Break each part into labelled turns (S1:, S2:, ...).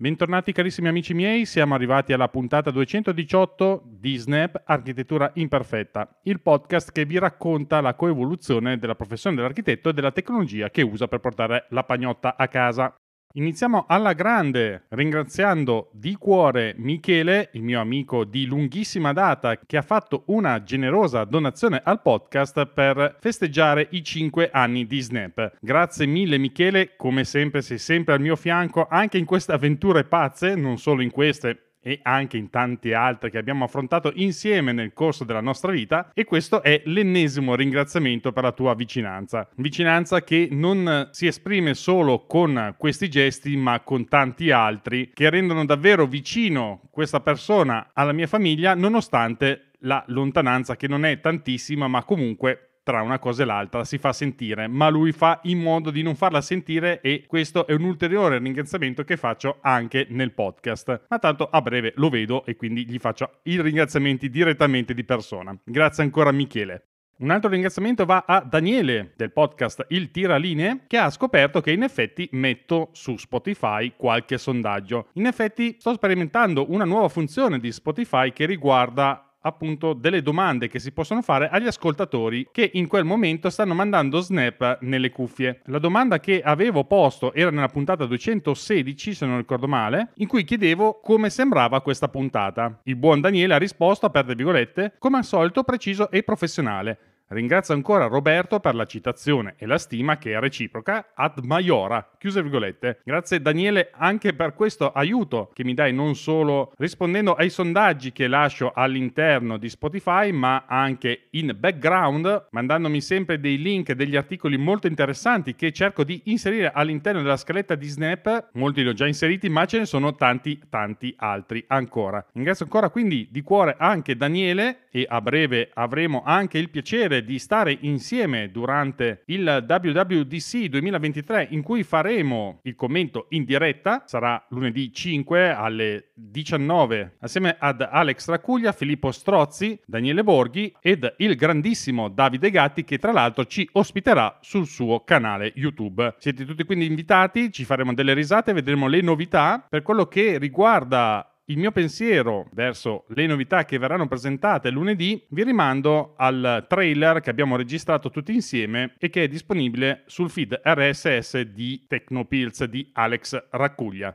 S1: Bentornati carissimi amici miei, siamo arrivati alla puntata 218 di Snap Architettura Imperfetta, il podcast che vi racconta la coevoluzione della professione dell'architetto e della tecnologia che usa per portare la pagnotta a casa. Iniziamo alla grande, ringraziando di cuore Michele, il mio amico di lunghissima data, che ha fatto una generosa donazione al podcast per festeggiare i 5 anni di Snap. Grazie mille Michele, come sempre sei sempre al mio fianco anche in queste avventure pazze, non solo in queste, e anche in tante altre che abbiamo affrontato insieme nel corso della nostra vita e questo è l'ennesimo ringraziamento per la tua vicinanza. Vicinanza che non si esprime solo con questi gesti ma con tanti altri che rendono davvero vicino questa persona alla mia famiglia nonostante la lontananza che non è tantissima ma comunque tra una cosa e l'altra, si fa sentire, ma lui fa in modo di non farla sentire e questo è un ulteriore ringraziamento che faccio anche nel podcast. Ma tanto a breve lo vedo e quindi gli faccio i ringraziamenti direttamente di persona. Grazie ancora Michele. Un altro ringraziamento va a Daniele del podcast Il Tiraline che ha scoperto che in effetti metto su Spotify qualche sondaggio. In effetti sto sperimentando una nuova funzione di Spotify che riguarda appunto delle domande che si possono fare agli ascoltatori che in quel momento stanno mandando snap nelle cuffie. La domanda che avevo posto era nella puntata 216, se non ricordo male, in cui chiedevo come sembrava questa puntata. Il buon Daniele ha risposto, aperte virgolette, come al solito preciso e professionale. Ringrazio ancora Roberto per la citazione e la stima che è reciproca ad Maiora. Chiuse virgolette. Grazie Daniele anche per questo aiuto che mi dai non solo rispondendo ai sondaggi che lascio all'interno di Spotify, ma anche in background, mandandomi sempre dei link e degli articoli molto interessanti che cerco di inserire all'interno della scaletta di Snap. Molti li ho già inseriti, ma ce ne sono tanti, tanti altri ancora. Ringrazio ancora quindi di cuore anche Daniele e a breve avremo anche il piacere piacere di stare insieme durante il WWDC 2023 in cui faremo il commento in diretta, sarà lunedì 5 alle 19 assieme ad Alex Racuglia, Filippo Strozzi, Daniele Borghi ed il grandissimo Davide Gatti che tra l'altro ci ospiterà sul suo canale YouTube. Siete tutti quindi invitati, ci faremo delle risate, vedremo le novità per quello che riguarda il mio pensiero verso le novità che verranno presentate lunedì vi rimando al trailer che abbiamo registrato tutti insieme e che è disponibile sul feed RSS di Tecnopills di Alex Raccuglia.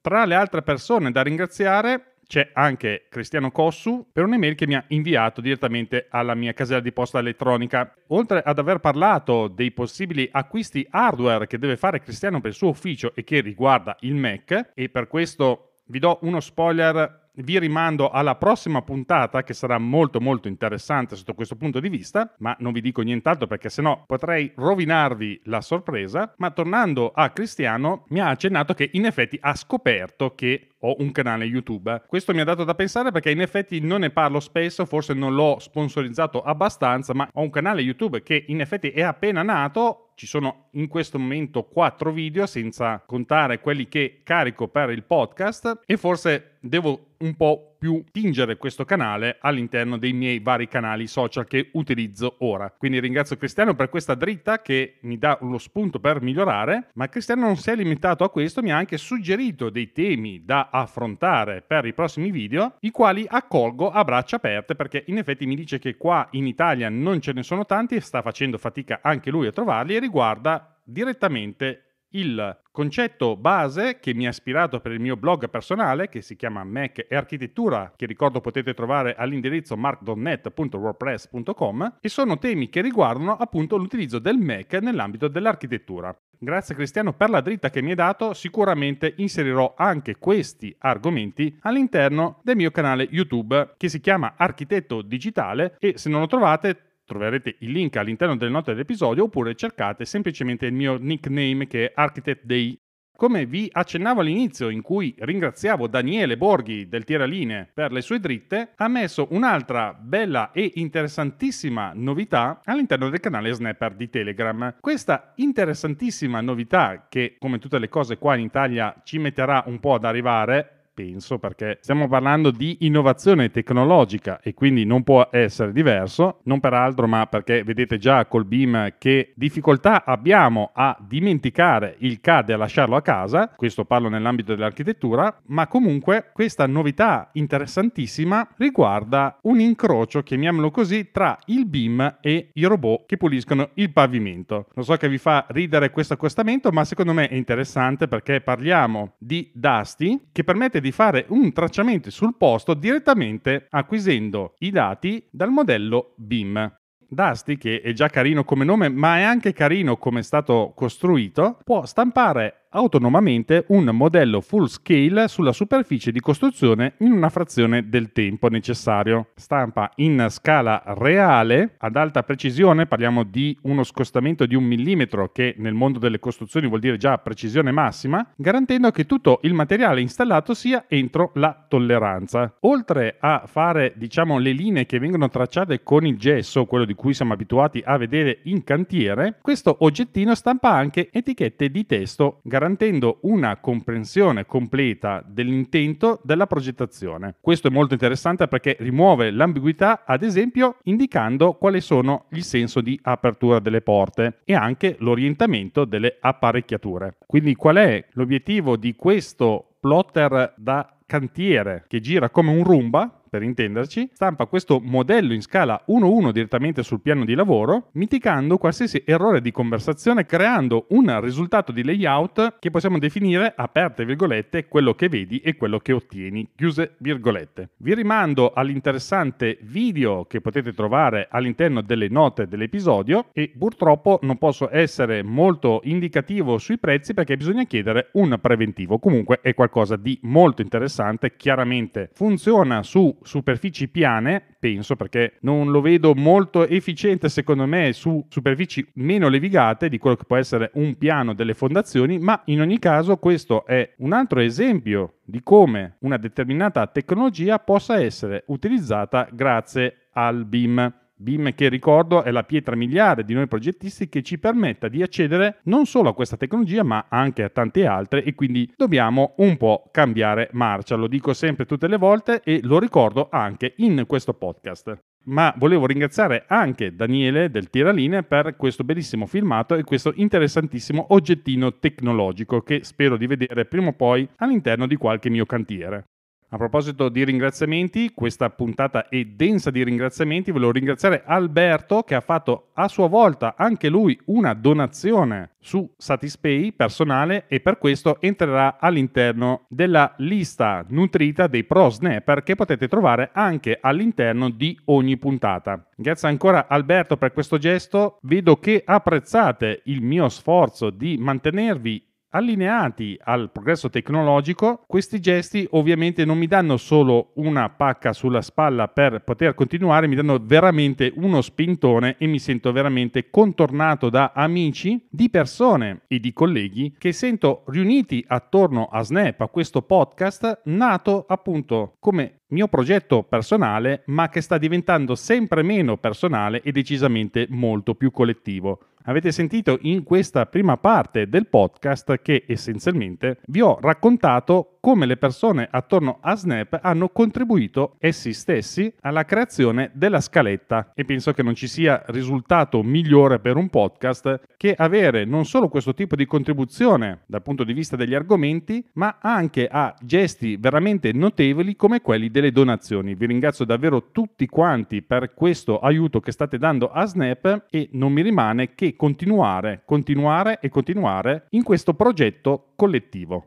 S1: Tra le altre persone da ringraziare c'è anche Cristiano Cossu per un'email che mi ha inviato direttamente alla mia casella di posta elettronica. Oltre ad aver parlato dei possibili acquisti hardware che deve fare Cristiano per il suo ufficio e che riguarda il Mac, e per questo vi do uno spoiler, vi rimando alla prossima puntata che sarà molto molto interessante sotto questo punto di vista, ma non vi dico nient'altro perché sennò potrei rovinarvi la sorpresa, ma tornando a Cristiano mi ha accennato che in effetti ha scoperto che ho un canale YouTube. Questo mi ha dato da pensare perché in effetti non ne parlo spesso, forse non l'ho sponsorizzato abbastanza, ma ho un canale YouTube che in effetti è appena nato, ci sono in questo momento quattro video senza contare quelli che carico per il podcast e forse devo un po' più tingere questo canale all'interno dei miei vari canali social che utilizzo ora. Quindi ringrazio Cristiano per questa dritta che mi dà uno spunto per migliorare, ma Cristiano non si è limitato a questo, mi ha anche suggerito dei temi da affrontare per i prossimi video, i quali accolgo a braccia aperte perché in effetti mi dice che qua in Italia non ce ne sono tanti e sta facendo fatica anche lui a trovarli e riguarda direttamente il concetto base che mi ha ispirato per il mio blog personale, che si chiama Mac e Architettura, che ricordo potete trovare all'indirizzo mark.net.wordpress.com, e sono temi che riguardano appunto l'utilizzo del Mac nell'ambito dell'architettura. Grazie Cristiano per la dritta che mi hai dato, sicuramente inserirò anche questi argomenti all'interno del mio canale YouTube che si chiama Architetto Digitale e se non lo trovate troverete il link all'interno delle note dell'episodio oppure cercate semplicemente il mio nickname che è Architect Day. Come vi accennavo all'inizio, in cui ringraziavo Daniele Borghi del Tiraline per le sue dritte, ha messo un'altra bella e interessantissima novità all'interno del canale Snapper di Telegram. Questa interessantissima novità, che come tutte le cose qua in Italia ci metterà un po' ad arrivare, penso, perché stiamo parlando di innovazione tecnologica e quindi non può essere diverso, non peraltro, ma perché vedete già col BIM che difficoltà abbiamo a dimenticare il CAD e a lasciarlo a casa, questo parlo nell'ambito dell'architettura, ma comunque questa novità interessantissima riguarda un incrocio, chiamiamolo così, tra il BIM e i robot che puliscono il pavimento. Non so che vi fa ridere questo accostamento, ma secondo me è interessante perché parliamo di Dusty che permette di di fare un tracciamento sul posto direttamente acquisendo i dati dal modello BIM. Dusty, che è già carino come nome, ma è anche carino come è stato costruito, può stampare autonomamente un modello full scale sulla superficie di costruzione in una frazione del tempo necessario. Stampa in scala reale, ad alta precisione, parliamo di uno scostamento di un millimetro che nel mondo delle costruzioni vuol dire già precisione massima, garantendo che tutto il materiale installato sia entro la tolleranza. Oltre a fare diciamo le linee che vengono tracciate con il gesso, quello di cui siamo abituati a vedere in cantiere, questo oggettino stampa anche etichette di testo garantendo una comprensione completa dell'intento della progettazione. Questo è molto interessante perché rimuove l'ambiguità, ad esempio, indicando quali sono il senso di apertura delle porte e anche l'orientamento delle apparecchiature. Quindi qual è l'obiettivo di questo plotter da cantiere che gira come un rumba per intenderci, stampa questo modello in scala 1-1 direttamente sul piano di lavoro, mitigando qualsiasi errore di conversazione, creando un risultato di layout che possiamo definire, aperte virgolette, quello che vedi e quello che ottieni, chiuse virgolette. Vi rimando all'interessante video che potete trovare all'interno delle note dell'episodio e purtroppo non posso essere molto indicativo sui prezzi perché bisogna chiedere un preventivo. Comunque è qualcosa di molto interessante, chiaramente funziona su superfici piane, penso, perché non lo vedo molto efficiente secondo me su superfici meno levigate di quello che può essere un piano delle fondazioni, ma in ogni caso questo è un altro esempio di come una determinata tecnologia possa essere utilizzata grazie al BIM. BIM che ricordo è la pietra miliare di noi progettisti che ci permetta di accedere non solo a questa tecnologia ma anche a tante altre e quindi dobbiamo un po' cambiare marcia, lo dico sempre tutte le volte e lo ricordo anche in questo podcast. Ma volevo ringraziare anche Daniele del Tiraline per questo bellissimo filmato e questo interessantissimo oggettino tecnologico che spero di vedere prima o poi all'interno di qualche mio cantiere. A proposito di ringraziamenti, questa puntata è densa di ringraziamenti. Volevo ringraziare Alberto che ha fatto a sua volta anche lui una donazione su Satispay personale e per questo entrerà all'interno della lista nutrita dei pro snapper che potete trovare anche all'interno di ogni puntata. Grazie ancora Alberto per questo gesto. Vedo che apprezzate il mio sforzo di mantenervi Allineati al progresso tecnologico, questi gesti ovviamente non mi danno solo una pacca sulla spalla per poter continuare, mi danno veramente uno spintone e mi sento veramente contornato da amici, di persone e di colleghi che sento riuniti attorno a Snap, a questo podcast nato appunto come mio progetto personale, ma che sta diventando sempre meno personale e decisamente molto più collettivo. Avete sentito in questa prima parte del podcast che essenzialmente vi ho raccontato come le persone attorno a Snap hanno contribuito essi stessi alla creazione della scaletta e penso che non ci sia risultato migliore per un podcast che avere non solo questo tipo di contribuzione dal punto di vista degli argomenti, ma anche a gesti veramente notevoli come quelli delle donazioni. Vi ringrazio davvero tutti quanti per questo aiuto che state dando a Snap e non mi rimane che continuare, continuare e continuare in questo progetto collettivo.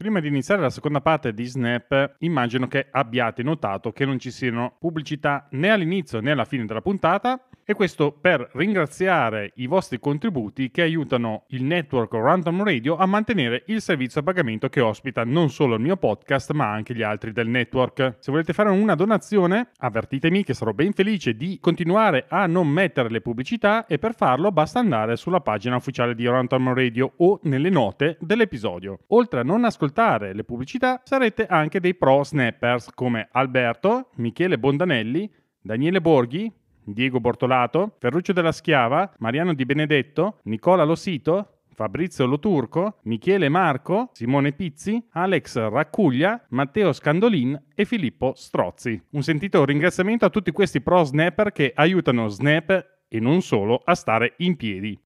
S1: Prima di iniziare la seconda parte di Snap, immagino che abbiate notato che non ci siano pubblicità né all'inizio né alla fine della puntata, e questo per ringraziare i vostri contributi che aiutano il network Random Radio a mantenere il servizio a pagamento che ospita non solo il mio podcast ma anche gli altri del network. Se volete fare una donazione, avvertitemi che sarò ben felice di continuare a non mettere le pubblicità e per farlo basta andare sulla pagina ufficiale di Random Radio o nelle note dell'episodio. Oltre a non ascoltare le pubblicità, sarete anche dei pro snappers come Alberto, Michele Bondanelli, Daniele Borghi, Diego Bortolato, Ferruccio della Schiava, Mariano Di Benedetto, Nicola Losito, Fabrizio Loturco, Michele Marco, Simone Pizzi, Alex Raccuglia, Matteo Scandolin e Filippo Strozzi. Un sentito ringraziamento a tutti questi pro snapper che aiutano Snap e non solo a stare in piedi.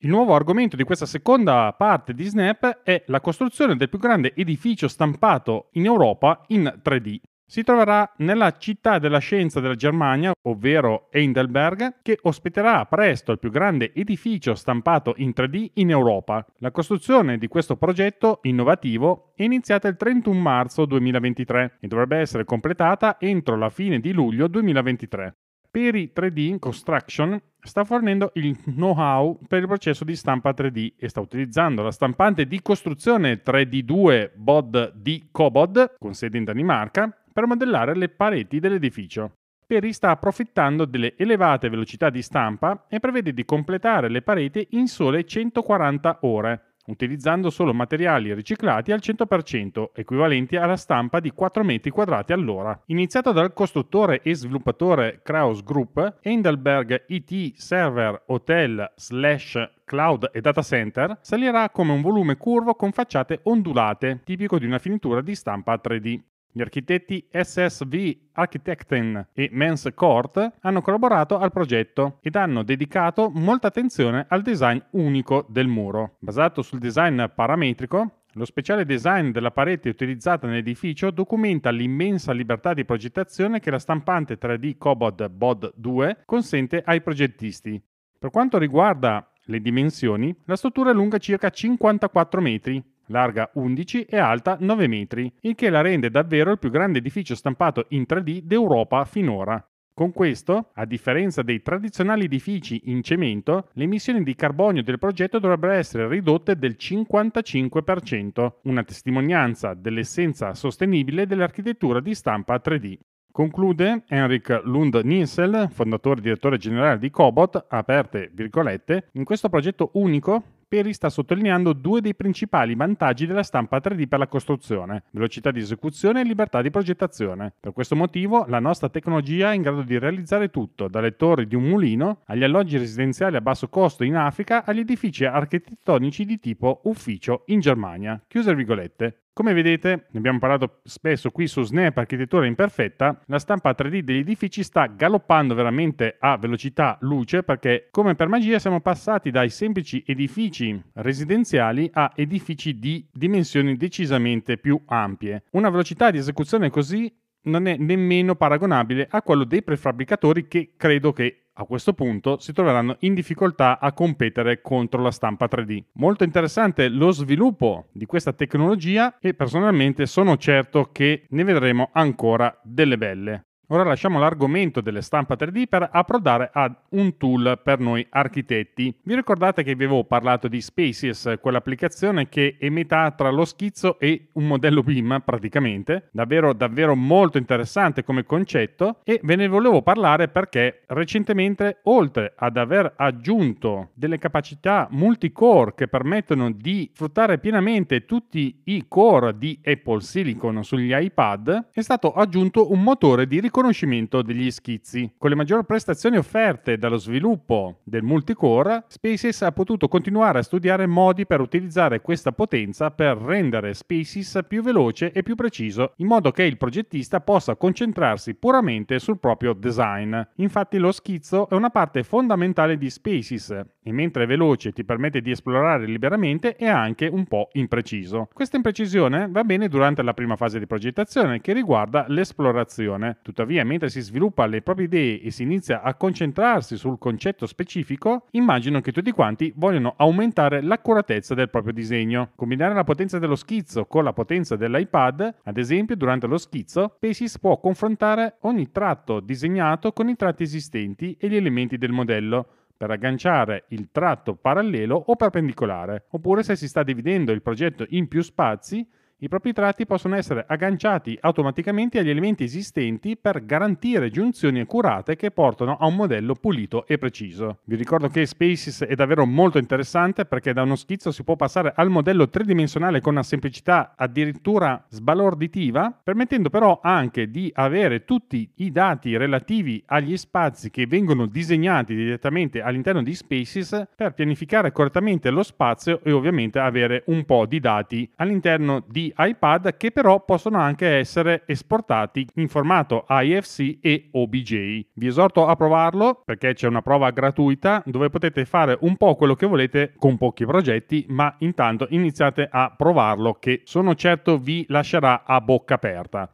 S1: Il nuovo argomento di questa seconda parte di Snap è la costruzione del più grande edificio stampato in Europa in 3D si troverà nella città della scienza della Germania, ovvero Heidelberg, che ospiterà presto il più grande edificio stampato in 3D in Europa. La costruzione di questo progetto innovativo è iniziata il 31 marzo 2023 e dovrebbe essere completata entro la fine di luglio 2023. Peri 3D Construction sta fornendo il know-how per il processo di stampa 3D e sta utilizzando la stampante di costruzione 3D2 BOD di Cobod, con sede in Danimarca, per modellare le pareti dell'edificio. Perry sta approfittando delle elevate velocità di stampa e prevede di completare le pareti in sole 140 ore, utilizzando solo materiali riciclati al 100%, equivalenti alla stampa di 4 metri quadrati all'ora. Iniziato dal costruttore e sviluppatore Kraus Group, Endelberg IT Server Hotel Slash Cloud e Data Center salirà come un volume curvo con facciate ondulate, tipico di una finitura di stampa 3D. Gli architetti SSV Architekten e Mens Court hanno collaborato al progetto ed hanno dedicato molta attenzione al design unico del muro. Basato sul design parametrico, lo speciale design della parete utilizzata nell'edificio documenta l'immensa libertà di progettazione che la stampante 3D Cobod BOD 2 consente ai progettisti. Per quanto riguarda le dimensioni? La struttura è lunga circa 54 metri, larga 11 e alta 9 metri, il che la rende davvero il più grande edificio stampato in 3D d'Europa finora. Con questo, a differenza dei tradizionali edifici in cemento, le emissioni di carbonio del progetto dovrebbero essere ridotte del 55%, una testimonianza dell'essenza sostenibile dell'architettura di stampa 3D. Conclude Henrik Lund Nielsen, fondatore e direttore generale di Cobot, aperte virgolette, in questo progetto unico Peri sta sottolineando due dei principali vantaggi della stampa 3D per la costruzione, velocità di esecuzione e libertà di progettazione. Per questo motivo la nostra tecnologia è in grado di realizzare tutto, dalle torri di un mulino agli alloggi residenziali a basso costo in Africa agli edifici architettonici di tipo ufficio in Germania. Chiuse virgolette. Come vedete, ne abbiamo parlato spesso qui su Snap Architettura Imperfetta, la stampa 3D degli edifici sta galoppando veramente a velocità luce perché come per magia siamo passati dai semplici edifici residenziali a edifici di dimensioni decisamente più ampie. Una velocità di esecuzione così non è nemmeno paragonabile a quello dei prefabbricatori che credo che a questo punto si troveranno in difficoltà a competere contro la stampa 3D. Molto interessante lo sviluppo di questa tecnologia e personalmente sono certo che ne vedremo ancora delle belle. Ora lasciamo l'argomento delle stampa 3D per approdare ad un tool per noi architetti. Vi ricordate che vi avevo parlato di Spaces, quell'applicazione che è metà tra lo schizzo e un modello BIM praticamente? Davvero, davvero molto interessante come concetto e ve ne volevo parlare perché recentemente, oltre ad aver aggiunto delle capacità multicore che permettono di sfruttare pienamente tutti i core di Apple Silicon sugli iPad, è stato aggiunto un motore di ricordo conoscimento degli schizzi. Con le maggiori prestazioni offerte dallo sviluppo del multicore, Spaces ha potuto continuare a studiare modi per utilizzare questa potenza per rendere Spaces più veloce e più preciso, in modo che il progettista possa concentrarsi puramente sul proprio design. Infatti lo schizzo è una parte fondamentale di Spaces e mentre è veloce ti permette di esplorare liberamente è anche un po' impreciso. Questa imprecisione va bene durante la prima fase di progettazione che riguarda l'esplorazione. Tuttavia tuttavia mentre si sviluppa le proprie idee e si inizia a concentrarsi sul concetto specifico, immagino che tutti quanti vogliono aumentare l'accuratezza del proprio disegno. Combinare la potenza dello schizzo con la potenza dell'iPad, ad esempio durante lo schizzo, Pesis può confrontare ogni tratto disegnato con i tratti esistenti e gli elementi del modello, per agganciare il tratto parallelo o perpendicolare, oppure se si sta dividendo il progetto in più spazi, i propri tratti possono essere agganciati automaticamente agli elementi esistenti per garantire giunzioni accurate che portano a un modello pulito e preciso. Vi ricordo che Spaces è davvero molto interessante perché da uno schizzo si può passare al modello tridimensionale con una semplicità addirittura sbalorditiva, permettendo però anche di avere tutti i dati relativi agli spazi che vengono disegnati direttamente all'interno di Spaces per pianificare correttamente lo spazio e ovviamente avere un po' di dati all'interno di iPad che però possono anche essere esportati in formato IFC e OBJ. Vi esorto a provarlo perché c'è una prova gratuita dove potete fare un po' quello che volete con pochi progetti, ma intanto iniziate a provarlo che sono certo vi lascerà a bocca aperta.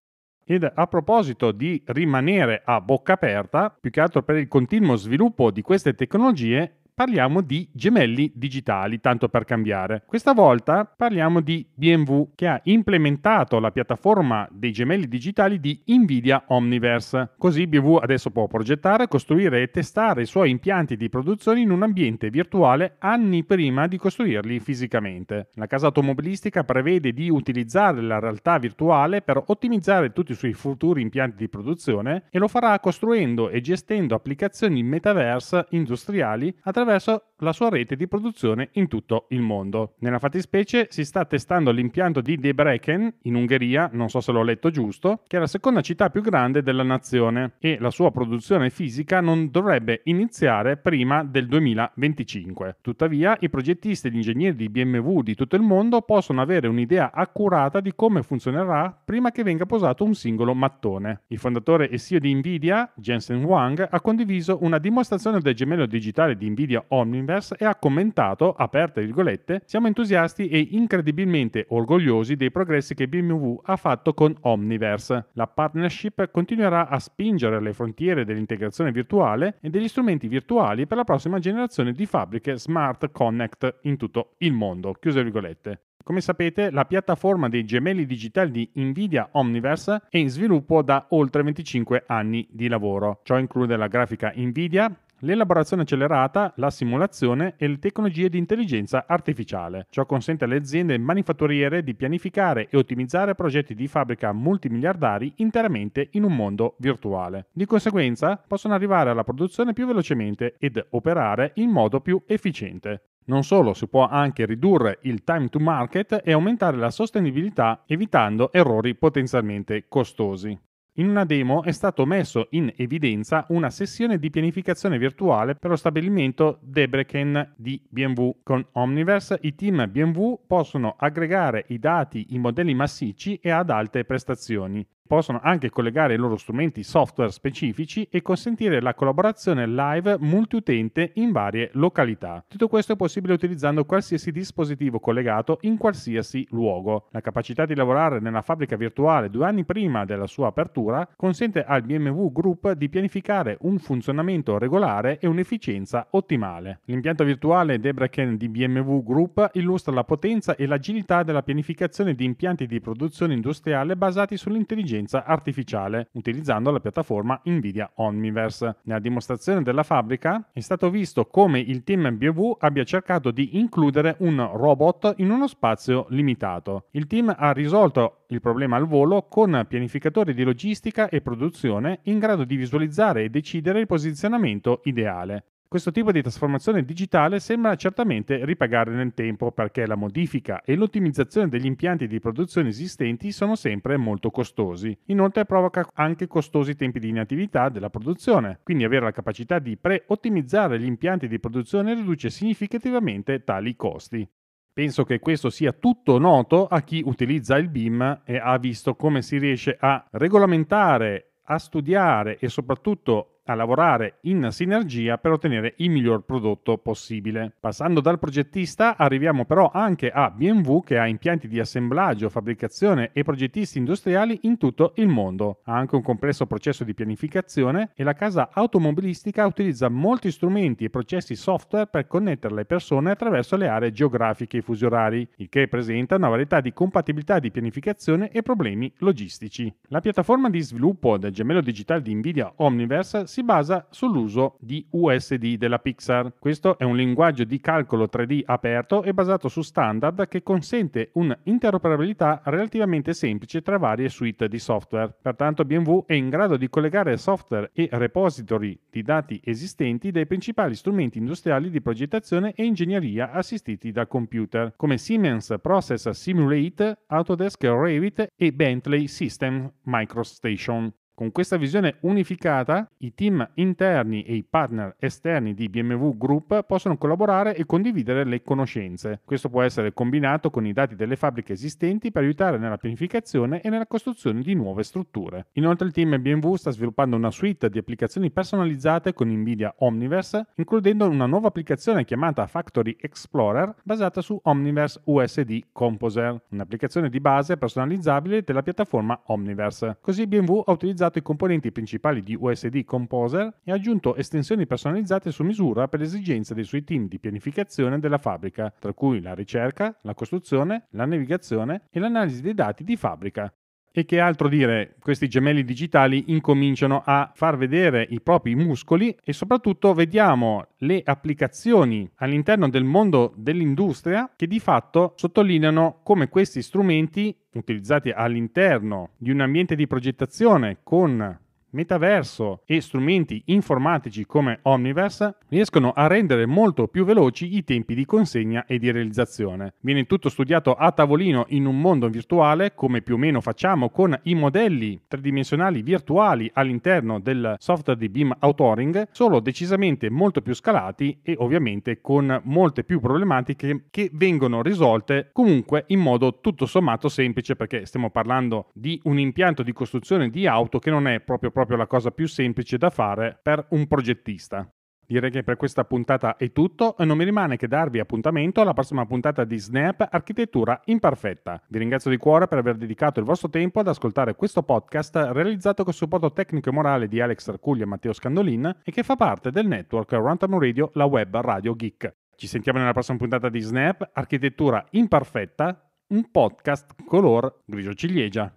S1: Ed a proposito di rimanere a bocca aperta, più che altro per il continuo sviluppo di queste tecnologie, parliamo di gemelli digitali, tanto per cambiare. Questa volta parliamo di BMW che ha implementato la piattaforma dei gemelli digitali di Nvidia Omniverse. Così BMW adesso può progettare, costruire e testare i suoi impianti di produzione in un ambiente virtuale anni prima di costruirli fisicamente. La casa automobilistica prevede di utilizzare la realtà virtuale per ottimizzare tutti i suoi futuri impianti di produzione e lo farà costruendo e gestendo applicazioni metaverse industriali attraverso attraverso la sua rete di produzione in tutto il mondo. Nella fattispecie si sta testando l'impianto di Debrecen in Ungheria, non so se l'ho letto giusto, che è la seconda città più grande della nazione e la sua produzione fisica non dovrebbe iniziare prima del 2025. Tuttavia i progettisti ed ingegneri di BMW di tutto il mondo possono avere un'idea accurata di come funzionerà prima che venga posato un singolo mattone. Il fondatore e CEO di Nvidia, Jensen Wang, ha condiviso una dimostrazione del gemello digitale di Nvidia via Omniverse e ha commentato, aperte virgolette, siamo entusiasti e incredibilmente orgogliosi dei progressi che BMW ha fatto con Omniverse. La partnership continuerà a spingere le frontiere dell'integrazione virtuale e degli strumenti virtuali per la prossima generazione di fabbriche Smart Connect in tutto il mondo. Chiuse virgolette. Come sapete, la piattaforma dei gemelli digitali di Nvidia Omniverse è in sviluppo da oltre 25 anni di lavoro. Ciò include la grafica Nvidia, l'elaborazione accelerata, la simulazione e le tecnologie di intelligenza artificiale. Ciò consente alle aziende manifatturiere di pianificare e ottimizzare progetti di fabbrica multimiliardari interamente in un mondo virtuale. Di conseguenza possono arrivare alla produzione più velocemente ed operare in modo più efficiente. Non solo, si può anche ridurre il time to market e aumentare la sostenibilità evitando errori potenzialmente costosi. In una demo è stato messo in evidenza una sessione di pianificazione virtuale per lo stabilimento Debrecen di BMW. Con Omniverse i team BMW possono aggregare i dati in modelli massicci e ad alte prestazioni possono anche collegare i loro strumenti software specifici e consentire la collaborazione live multiutente in varie località. Tutto questo è possibile utilizzando qualsiasi dispositivo collegato in qualsiasi luogo. La capacità di lavorare nella fabbrica virtuale due anni prima della sua apertura consente al BMW Group di pianificare un funzionamento regolare e un'efficienza ottimale. L'impianto virtuale Debraken di BMW Group illustra la potenza e l'agilità della pianificazione di impianti di produzione industriale basati sull'intelligenza intelligenza artificiale utilizzando la piattaforma Nvidia Omniverse. Nella dimostrazione della fabbrica è stato visto come il team BV abbia cercato di includere un robot in uno spazio limitato. Il team ha risolto il problema al volo con pianificatori di logistica e produzione in grado di visualizzare e decidere il posizionamento ideale. Questo tipo di trasformazione digitale sembra certamente ripagare nel tempo perché la modifica e l'ottimizzazione degli impianti di produzione esistenti sono sempre molto costosi. Inoltre provoca anche costosi tempi di inattività della produzione, quindi avere la capacità di pre-ottimizzare gli impianti di produzione riduce significativamente tali costi. Penso che questo sia tutto noto a chi utilizza il BIM e ha visto come si riesce a regolamentare, a studiare e soprattutto a lavorare in sinergia per ottenere il miglior prodotto possibile. Passando dal progettista arriviamo però anche a BMW che ha impianti di assemblaggio, fabbricazione e progettisti industriali in tutto il mondo. Ha anche un complesso processo di pianificazione e la casa automobilistica utilizza molti strumenti e processi software per connettere le persone attraverso le aree geografiche e fusi orari, il che presenta una varietà di compatibilità di pianificazione e problemi logistici. La piattaforma di sviluppo del gemello digitale di Nvidia Omniverse si basa sull'uso di USD della Pixar. Questo è un linguaggio di calcolo 3D aperto e basato su standard che consente un'interoperabilità relativamente semplice tra varie suite di software. Pertanto BMW è in grado di collegare software e repository di dati esistenti dai principali strumenti industriali di progettazione e ingegneria assistiti da computer, come Siemens Process Simulate, Autodesk Revit e Bentley System Microstation. Con questa visione unificata, i team interni e i partner esterni di BMW Group possono collaborare e condividere le conoscenze. Questo può essere combinato con i dati delle fabbriche esistenti per aiutare nella pianificazione e nella costruzione di nuove strutture. Inoltre il team BMW sta sviluppando una suite di applicazioni personalizzate con Nvidia Omniverse, includendo una nuova applicazione chiamata Factory Explorer basata su Omniverse USD Composer, un'applicazione di base personalizzabile della piattaforma Omniverse. Così BMW ha utilizzato utilizzato i componenti principali di USD Composer e aggiunto estensioni personalizzate su misura per le esigenze dei suoi team di pianificazione della fabbrica, tra cui la ricerca, la costruzione, la navigazione e l'analisi dei dati di fabbrica e che altro dire, questi gemelli digitali incominciano a far vedere i propri muscoli e soprattutto vediamo le applicazioni all'interno del mondo dell'industria che di fatto sottolineano come questi strumenti utilizzati all'interno di un ambiente di progettazione con metaverso e strumenti informatici come Omniverse riescono a rendere molto più veloci i tempi di consegna e di realizzazione. Viene tutto studiato a tavolino in un mondo virtuale, come più o meno facciamo con i modelli tridimensionali virtuali all'interno del software di Beam Authoring, solo decisamente molto più scalati e ovviamente con molte più problematiche che vengono risolte comunque in modo tutto sommato semplice perché stiamo parlando di un impianto di costruzione di auto che non è proprio proprio proprio la cosa più semplice da fare per un progettista. Direi che per questa puntata è tutto e non mi rimane che darvi appuntamento alla prossima puntata di Snap Architettura Imperfetta. Vi ringrazio di cuore per aver dedicato il vostro tempo ad ascoltare questo podcast realizzato con supporto tecnico e morale di Alex Arcuglia e Matteo Scandolin e che fa parte del network Rantam Radio, la web radio geek. Ci sentiamo nella prossima puntata di Snap Architettura Imperfetta, un podcast color grigio ciliegia.